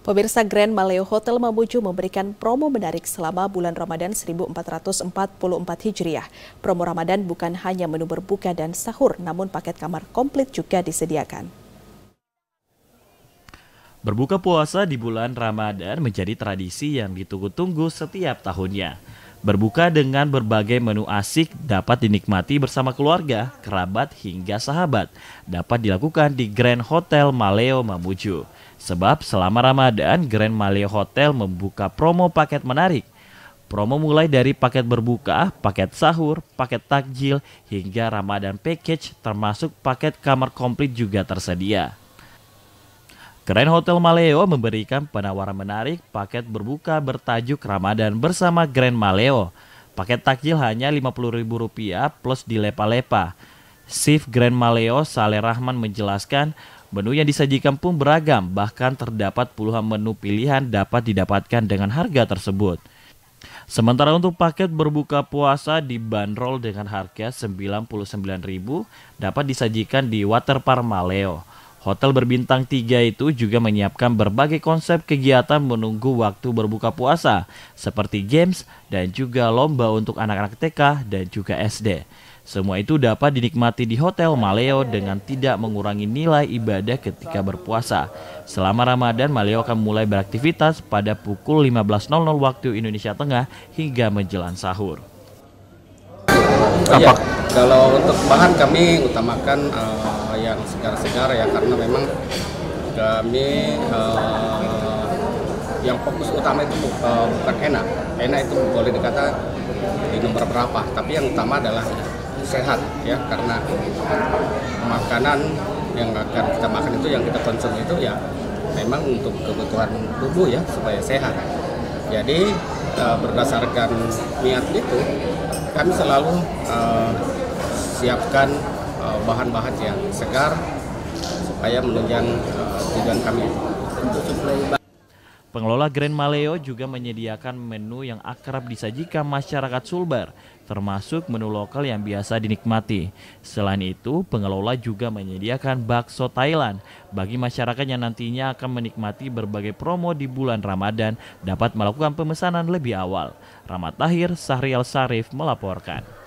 Pemirsa Grand Maleo Hotel Mamuju memberikan promo menarik selama bulan Ramadan 1444 Hijriah. Promo Ramadan bukan hanya menu berbuka dan sahur, namun paket kamar komplit juga disediakan. Berbuka puasa di bulan Ramadan menjadi tradisi yang ditunggu-tunggu setiap tahunnya. Berbuka dengan berbagai menu asik dapat dinikmati bersama keluarga, kerabat, hingga sahabat. Dapat dilakukan di Grand Hotel Maleo Mamuju. Sebab selama Ramadan Grand Malay Hotel membuka promo paket menarik. Promo mulai dari paket berbuka, paket sahur, paket takjil, hingga Ramadan Package termasuk paket kamar komplit juga tersedia. Grand Hotel Maleo memberikan penawaran menarik paket berbuka bertajuk Ramadan bersama Grand Maleo. Paket takjil hanya Rp50.000 plus dilepa-lepa. Chief Grand Maleo Saleh Rahman menjelaskan Menu yang disajikan pun beragam, bahkan terdapat puluhan menu pilihan dapat didapatkan dengan harga tersebut. Sementara untuk paket berbuka puasa dibanderol dengan harga Rp99.000 dapat disajikan di Waterpark Maleo. Hotel berbintang tiga itu juga menyiapkan berbagai konsep kegiatan menunggu waktu berbuka puasa, seperti games dan juga lomba untuk anak-anak TK dan juga SD. Semua itu dapat dinikmati di Hotel Maleo dengan tidak mengurangi nilai ibadah ketika berpuasa. Selama Ramadan, Maleo akan mulai beraktivitas pada pukul 15.00 waktu Indonesia Tengah hingga menjelang sahur. Ya, kalau untuk bahan kami utamakan uh, yang segar-segar ya karena memang kami uh, yang fokus utama itu uh, bukan enak enak itu boleh dikata di nomor berapa tapi yang utama adalah sehat ya karena makanan yang akan kita makan itu yang kita konsumsi itu ya memang untuk kebutuhan tubuh ya supaya sehat jadi uh, berdasarkan niat itu kami selalu uh, siapkan bahan-bahan yang segar supaya menunjang eh, tujuan kami Pengelola Grand Maleo juga menyediakan menu yang akrab disajikan masyarakat Sulbar, termasuk menu lokal yang biasa dinikmati. Selain itu, pengelola juga menyediakan bakso Thailand bagi masyarakat yang nantinya akan menikmati berbagai promo di bulan Ramadan dapat melakukan pemesanan lebih awal. Rahmat Tahir, Sahrial Sarif melaporkan.